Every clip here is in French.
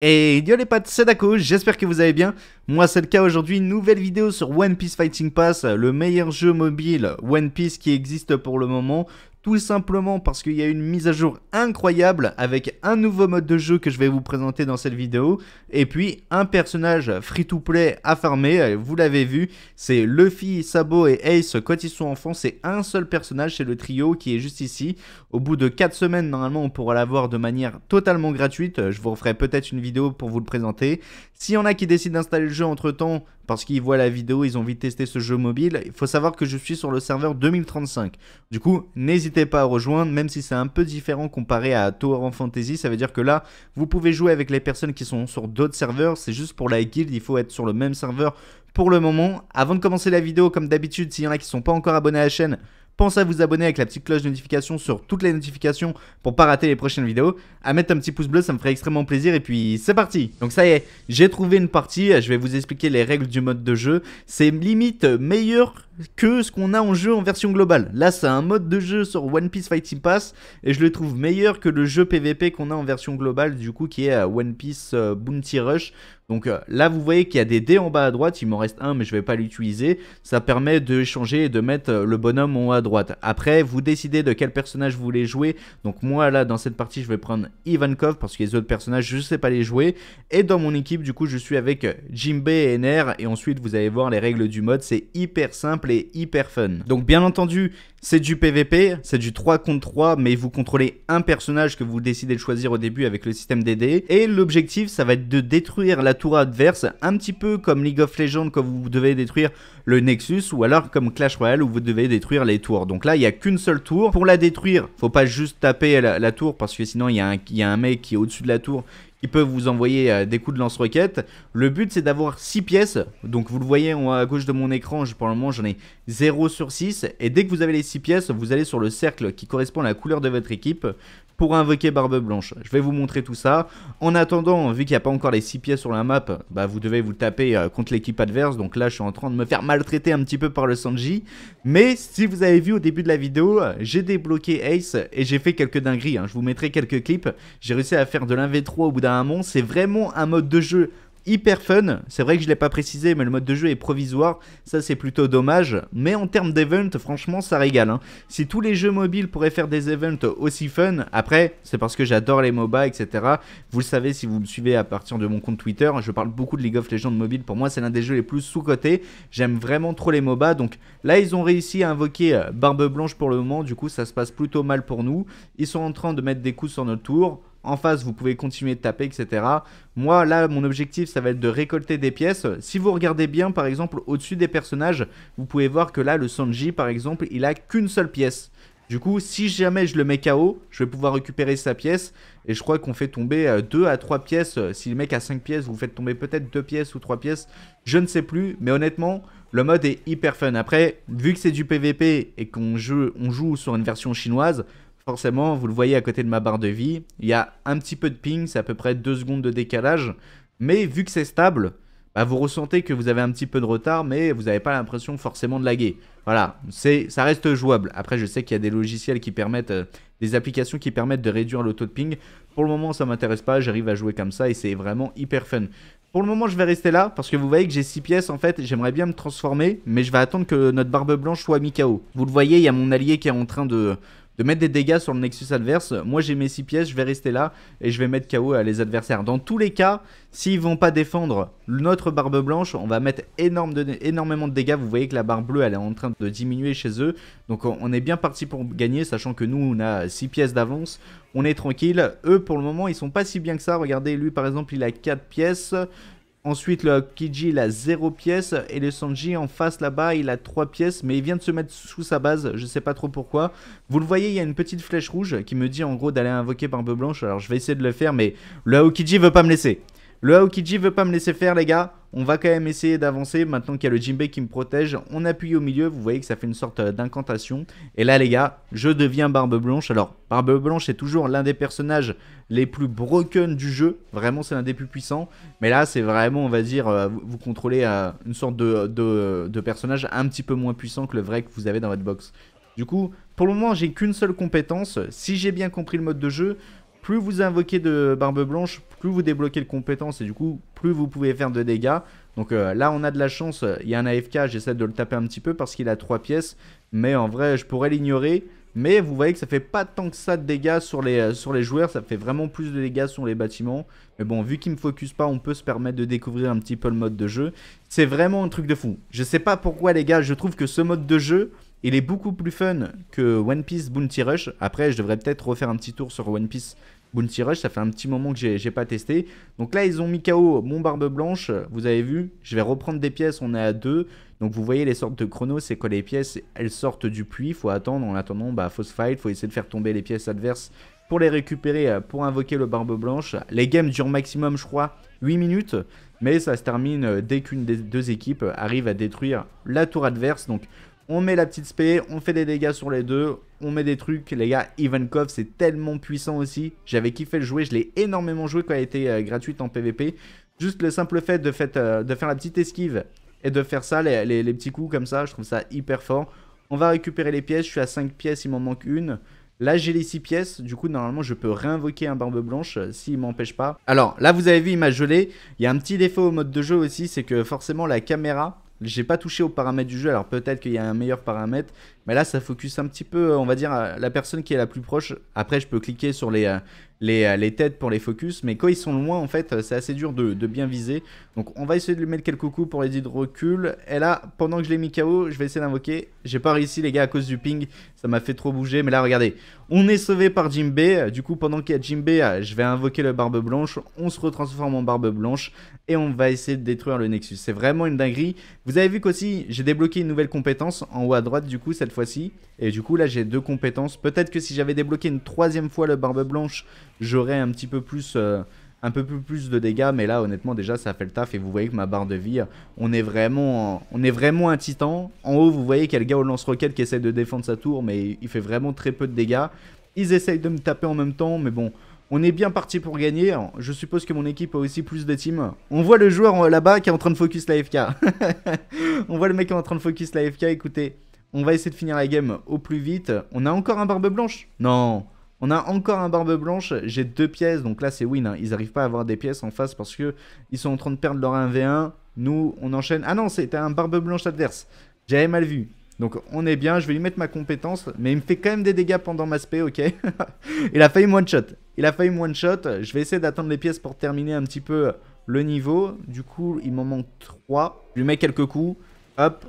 Et yo les pattes, c'est Dako, j'espère que vous allez bien. Moi c'est le cas aujourd'hui, nouvelle vidéo sur One Piece Fighting Pass, le meilleur jeu mobile One Piece qui existe pour le moment tout simplement parce qu'il y a une mise à jour incroyable avec un nouveau mode de jeu que je vais vous présenter dans cette vidéo et puis un personnage free-to-play à farmer, euh, vous l'avez vu, c'est Luffy, Sabo et Ace quand ils sont enfants, c'est un seul personnage, c'est le trio qui est juste ici. Au bout de 4 semaines normalement on pourra l'avoir de manière totalement gratuite, je vous referai peut-être une vidéo pour vous le présenter. S'il y en a qui décident d'installer le jeu entre temps, parce qu'ils voient la vidéo, ils ont envie de tester ce jeu mobile, il faut savoir que je suis sur le serveur 2035. Du coup, n'hésitez N'hésitez pas à rejoindre, même si c'est un peu différent comparé à Tower Fantasy. Ça veut dire que là, vous pouvez jouer avec les personnes qui sont sur d'autres serveurs. C'est juste pour la guild, il faut être sur le même serveur pour le moment. Avant de commencer la vidéo, comme d'habitude, s'il y en a qui ne sont pas encore abonnés à la chaîne, pensez à vous abonner avec la petite cloche de notification sur toutes les notifications pour pas rater les prochaines vidéos, à mettre un petit pouce bleu, ça me ferait extrêmement plaisir et puis c'est parti Donc ça y est, j'ai trouvé une partie, je vais vous expliquer les règles du mode de jeu, c'est limite meilleur que ce qu'on a en jeu en version globale. Là, c'est un mode de jeu sur One Piece Fighting Pass et je le trouve meilleur que le jeu PVP qu'on a en version globale, du coup, qui est One Piece euh, Bounty Rush. Donc euh, là, vous voyez qu'il y a des dés en bas à droite. Il m'en reste un, mais je ne vais pas l'utiliser. Ça permet de changer et de mettre euh, le bonhomme en haut à droite. Après, vous décidez de quel personnage vous voulez jouer. Donc moi, là, dans cette partie, je vais prendre Ivankov parce que les autres personnages, je ne sais pas les jouer. Et dans mon équipe, du coup, je suis avec Jimbe et NR. Et ensuite, vous allez voir les règles du mode. C'est hyper simple hyper fun. Donc bien entendu, c'est du PVP, c'est du 3 contre 3, mais vous contrôlez un personnage que vous décidez de choisir au début avec le système des Et l'objectif, ça va être de détruire la tour adverse, un petit peu comme League of Legends quand vous devez détruire le Nexus, ou alors comme Clash Royale où vous devez détruire les tours. Donc là, il n'y a qu'une seule tour. Pour la détruire, faut pas juste taper la, tour, parce que sinon, il y, y, a un mec qui est au-dessus de la tour ils peuvent vous envoyer euh, des coups de lance-roquettes. Le but c'est d'avoir 6 pièces, donc vous le voyez en à gauche de mon écran, je, pour le moment j'en ai 0 sur 6, et dès que vous avez les 6 pièces, vous allez sur le cercle qui correspond à la couleur de votre équipe pour invoquer Barbe Blanche. Je vais vous montrer tout ça. En attendant, vu qu'il n'y a pas encore les 6 pièces sur la map, bah, vous devez vous taper euh, contre l'équipe adverse, donc là je suis en train de me faire maltraiter un petit peu par le Sanji, mais si vous avez vu au début de la vidéo, j'ai débloqué Ace et j'ai fait quelques dingueries, hein. je vous mettrai quelques clips, j'ai réussi à faire de l'1v3 au bout d'un c'est vraiment un mode de jeu hyper fun. C'est vrai que je ne l'ai pas précisé, mais le mode de jeu est provisoire. Ça, c'est plutôt dommage. Mais en termes d'event, franchement, ça régale. Hein. Si tous les jeux mobiles pourraient faire des events aussi fun, après, c'est parce que j'adore les MOBA, etc. Vous le savez si vous me suivez à partir de mon compte Twitter. Je parle beaucoup de League of Legends mobile. Pour moi, c'est l'un des jeux les plus sous-cotés. J'aime vraiment trop les MOBA. Donc là, ils ont réussi à invoquer euh, Barbe Blanche pour le moment. Du coup, ça se passe plutôt mal pour nous. Ils sont en train de mettre des coups sur notre tour en face, vous pouvez continuer de taper, etc. Moi, là, mon objectif, ça va être de récolter des pièces. Si vous regardez bien, par exemple, au-dessus des personnages, vous pouvez voir que là, le Sanji, par exemple, il a qu'une seule pièce. Du coup, si jamais je le mets KO, je vais pouvoir récupérer sa pièce. Et je crois qu'on fait tomber 2 euh, à 3 pièces. Euh, S'il le mec a 5 pièces, vous faites tomber peut-être 2 pièces ou 3 pièces. Je ne sais plus. Mais honnêtement, le mode est hyper fun. Après, vu que c'est du PVP et qu'on joue sur une version chinoise, forcément, vous le voyez à côté de ma barre de vie, il y a un petit peu de ping, c'est à peu près 2 secondes de décalage. Mais vu que c'est stable, bah, vous ressentez que vous avez un petit peu de retard, mais vous n'avez pas l'impression forcément de laguer. Voilà, ça reste jouable. Après, je sais qu'il y a des logiciels qui permettent, euh, des applications qui permettent de réduire le taux de ping. Pour le moment, ça m'intéresse pas, j'arrive à jouer comme ça et c'est vraiment hyper fun. Pour le moment, je vais rester là parce que vous voyez que j'ai 6 pièces en fait. J'aimerais bien me transformer, mais je vais attendre que notre barbe blanche soit Mikao. KO. Vous le voyez, il y a mon allié qui est en train de, de mettre des dégâts sur le Nexus adverse. Moi j'ai mes 6 pièces, je vais rester là et je vais mettre KO à les adversaires. Dans tous les cas, s'ils vont pas défendre notre barbe blanche, on va mettre énorme énormément de dégâts. Vous voyez que la barbe bleue elle est en train de diminuer chez eux. Donc on est bien parti pour gagner, sachant que nous on a 6 pièces d'avance. On est tranquille. Eux pour le moment ils sont pas si bien que ça. Regardez lui par exemple il a 4 pièces. Ensuite, le Kiji, il a 0 pièces. Et le Sanji, en face, là-bas, il a 3 pièces. Mais il vient de se mettre sous sa base. Je sais pas trop pourquoi. Vous le voyez, il y a une petite flèche rouge qui me dit, en gros, d'aller invoquer Barbe Blanche. Alors, je vais essayer de le faire, mais le Aokiji veut pas me laisser. Le Aokiji veut pas me laisser faire les gars, on va quand même essayer d'avancer maintenant qu'il y a le Jinbei qui me protège. On appuie au milieu, vous voyez que ça fait une sorte euh, d'incantation. Et là les gars, je deviens Barbe Blanche. Alors, Barbe Blanche est toujours l'un des personnages les plus broken du jeu. Vraiment, c'est l'un des plus puissants. Mais là, c'est vraiment, on va dire, euh, vous contrôlez euh, une sorte de, de personnage un petit peu moins puissant que le vrai que vous avez dans votre box. Du coup, pour le moment, j'ai qu'une seule compétence. Si j'ai bien compris le mode de jeu, plus vous invoquez de Barbe Blanche, plus vous débloquez de compétences. et du coup, plus vous pouvez faire de dégâts. Donc euh, là, on a de la chance. Il y a un AFK, j'essaie de le taper un petit peu parce qu'il a 3 pièces. Mais en vrai, je pourrais l'ignorer. Mais vous voyez que ça fait pas tant que ça de dégâts sur les, euh, sur les joueurs. Ça fait vraiment plus de dégâts sur les bâtiments. Mais bon, vu qu'il me focus pas, on peut se permettre de découvrir un petit peu le mode de jeu. C'est vraiment un truc de fou. Je sais pas pourquoi, les gars. Je trouve que ce mode de jeu, il est beaucoup plus fun que One Piece Bounty Rush. Après, je devrais peut-être refaire un petit tour sur One Piece Bounty Rush, ça fait un petit moment que j'ai pas testé. Donc là, ils ont mis KO mon barbe blanche, vous avez vu. Je vais reprendre des pièces, on est à deux, Donc vous voyez les sortes de chrono, c'est que les pièces Elles sortent du puits, faut attendre. En attendant, bah, faut se fight, faut essayer de faire tomber les pièces adverses pour les récupérer, euh, pour invoquer le barbe blanche. Les games durent maximum, je crois, 8 minutes. Mais ça se termine euh, dès qu'une des deux équipes arrive à détruire la tour adverse. Donc on met la petite spé, on fait des dégâts sur les deux, on met des trucs. Les gars, Ivankov, c'est tellement puissant aussi. J'avais kiffé le jouer, je l'ai énormément joué quand elle était gratuit euh, gratuite en PvP. Juste le simple fait euh, de, faire la petite esquive et de faire ça, les, petits coups comme ça, je trouve ça hyper fort. On va récupérer les pièces, je suis à 5 pièces, il m'en manque une. Là, j'ai les 6 pièces. Du coup, normalement, je peux réinvoquer un Barbe Blanche s'il euh, s'il m'empêche pas. Alors, là, vous avez vu, il m'a gelé. Il y a un petit défaut au mode de jeu aussi, c'est que forcément, la caméra, j'ai pas touché aux paramètres du jeu, alors peut-être qu'il y a un meilleur paramètre, mais là ça focus un petit peu, on va dire, la personne qui est la plus proche. Après, je peux cliquer sur les, euh, euh, les, têtes pour les focus, mais quand ils sont loin, en fait, c'est assez dur de, bien viser. Donc on va essayer de lui mettre quelques coups pour les dits de recul. Et là, pendant que je l'ai mis KO, je vais essayer d'invoquer. J'ai pas réussi, les gars, à cause du ping, ça m'a fait trop bouger. Mais là, regardez, on est sauvé par Jimbe. Du coup, pendant qu'il y a Jimbe, euh, je vais invoquer la Barbe Blanche. On se retransforme en Barbe Blanche et on va essayer de détruire le Nexus. C'est vraiment une dinguerie. Vous avez vu qu'aussi, j'ai débloqué une nouvelle compétence en haut à droite, du coup, cette fois-ci. Et du coup, là, j'ai deux compétences. Peut-être que si j'avais débloqué une troisième fois le Barbe Blanche, j'aurais un petit peu plus... Euh, un peu plus de dégâts, mais là honnêtement déjà ça fait le taf et vous voyez que ma barre de vie, euh, on est vraiment, on est vraiment un titan. En haut vous voyez qu'il y a le gars au lance-roquette qui essaie de défendre sa tour, mais il fait vraiment très peu de dégâts. Ils essayent de me taper en même temps, mais bon, on est bien parti pour gagner. Je suppose que mon équipe a aussi plus de team. On voit le joueur euh, là-bas qui est en train de focus la FK. on voit le mec qui est en train de focus la FK. Écoutez, on va essayer de finir la game au plus vite. On a encore un barbe blanche Non on a encore un barbe blanche, j'ai deux pièces, donc là c'est win, hein. ils n'arrivent pas à avoir des pièces en face parce que ils sont en train de perdre leur 1v1, nous on enchaîne, ah non c'était un barbe blanche adverse, j'avais mal vu, donc on est bien, je vais lui mettre ma compétence, mais il me fait quand même des dégâts pendant ma spé, ok Il a failli one-shot, il a failli me one-shot. Je vais essayer d'attendre les pièces pour terminer un petit peu le niveau. Du coup, il m'en manque 3. Je lui mets quelques coups. Hop.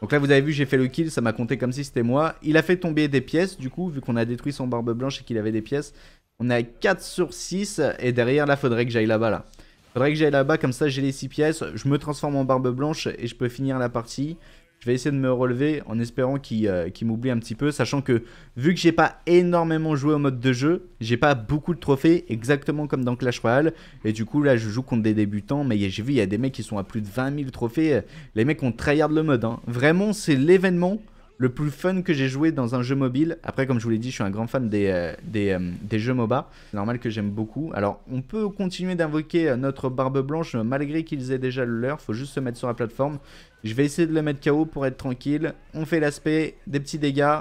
Donc là, vous avez vu, j'ai fait le kill. Ça m'a compté comme si c'était moi. Il a fait tomber des pièces. Du coup, vu qu'on a détruit son barbe blanche et qu'il avait des pièces. On est à 4 sur 6. Et derrière, là, faudrait que j'aille là-bas, là. Faudrait que j'aille là-bas. Comme ça, j'ai les 6 pièces. Je me transforme en barbe blanche et je peux finir la partie. Je vais essayer de me relever en espérant euh, qu'il m'oublie un petit peu, sachant que vu que j'ai pas énormément joué au mode de jeu, j'ai pas beaucoup de trophées, exactement comme dans Clash Royale. Et du coup, là, je joue contre des débutants, mais j'ai vu, il y a des mecs qui sont à plus de 20 000 trophées. Les mecs ont tryhard le mode. Hein. Vraiment, c'est l'événement le plus fun que j'ai joué dans un jeu mobile. Après, comme je vous l'ai dit, je suis un grand fan des, euh, euh, des, jeux MOBA. C'est normal que j'aime beaucoup. Alors, on peut continuer d'invoquer euh, notre barbe blanche malgré qu'ils aient déjà le leur. Faut juste se mettre sur la plateforme. Je vais essayer de le mettre KO pour être tranquille. On fait l'aspect, des petits dégâts.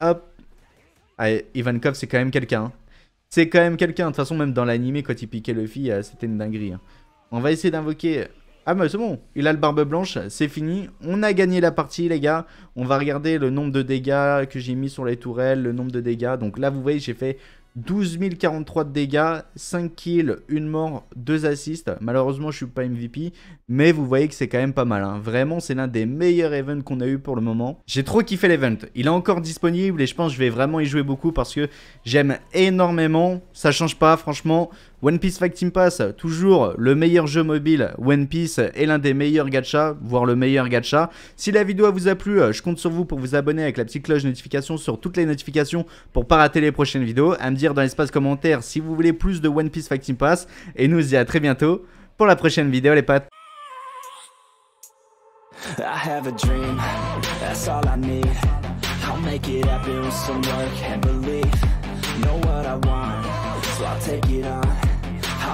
Hop. Ivan ah, Ivankov, c'est quand même quelqu'un. Hein. C'est quand même quelqu'un. De toute façon, même dans l'animé, quand il piquait le c'était une dinguerie. Hein. On va essayer d'invoquer ah mais c'est bon, il a le barbe blanche, c'est fini. On a gagné la partie les gars. On va regarder le nombre de dégâts que j'ai mis sur les tourelles, le nombre de dégâts. Donc là vous voyez j'ai fait 12 043 de dégâts, 5 kills, 1 mort, 2 assists. Malheureusement, je suis pas MVP, mais vous voyez que c'est quand même pas mal. Hein. Vraiment, c'est l'un des meilleurs events qu'on a eu pour le moment. J'ai trop kiffé l'event. Il est encore disponible et je pense que je vais vraiment y jouer beaucoup parce que j'aime énormément. Ça change pas, franchement. One Piece Fight Team Pass, toujours le meilleur jeu mobile. One Piece est l'un des meilleurs gachas, voire le meilleur gacha. Si la vidéo vous a plu, euh, je compte sur vous pour vous abonner avec la petite cloche notification sur toutes les notifications pour pas rater les prochaines vidéos. À me dire dans l'espace commentaire si vous voulez plus de One Piece Fight Team Pass. Et nous, on se à très bientôt pour la prochaine vidéo, les pattes.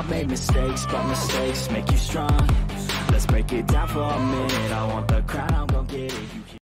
I've made mistakes, but mistakes make you strong Let's break it down for a minute I want the crown, I'm gon' get it